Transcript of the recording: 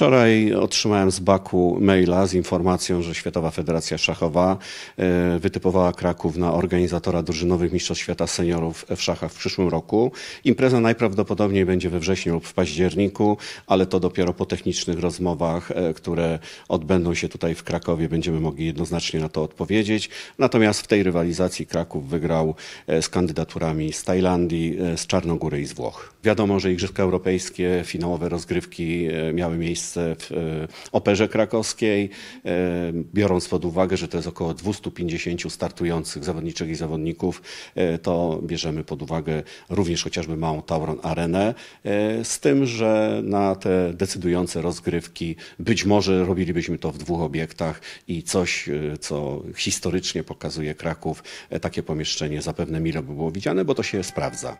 Wczoraj otrzymałem z Baku maila z informacją, że Światowa Federacja Szachowa e, wytypowała Kraków na organizatora drużynowych mistrzostw świata seniorów w szachach w przyszłym roku. Impreza najprawdopodobniej będzie we wrześniu lub w październiku, ale to dopiero po technicznych rozmowach, e, które odbędą się tutaj w Krakowie, będziemy mogli jednoznacznie na to odpowiedzieć. Natomiast w tej rywalizacji Kraków wygrał e, z kandydaturami z Tajlandii, z Czarnogóry i z Włoch. Wiadomo, że Igrzyska Europejskie, finałowe rozgrywki miały miejsce E, w e, Operze Krakowskiej, e, biorąc pod uwagę, że to jest około 250 startujących zawodniczek i zawodników, to bierzemy pod uwagę również chociażby małą Tauron Arenę, z tym, że na te decydujące rozgrywki być może robilibyśmy to w dwóch obiektach i coś, co historycznie pokazuje Kraków, takie pomieszczenie zapewne mile by było widziane, bo to się sprawdza.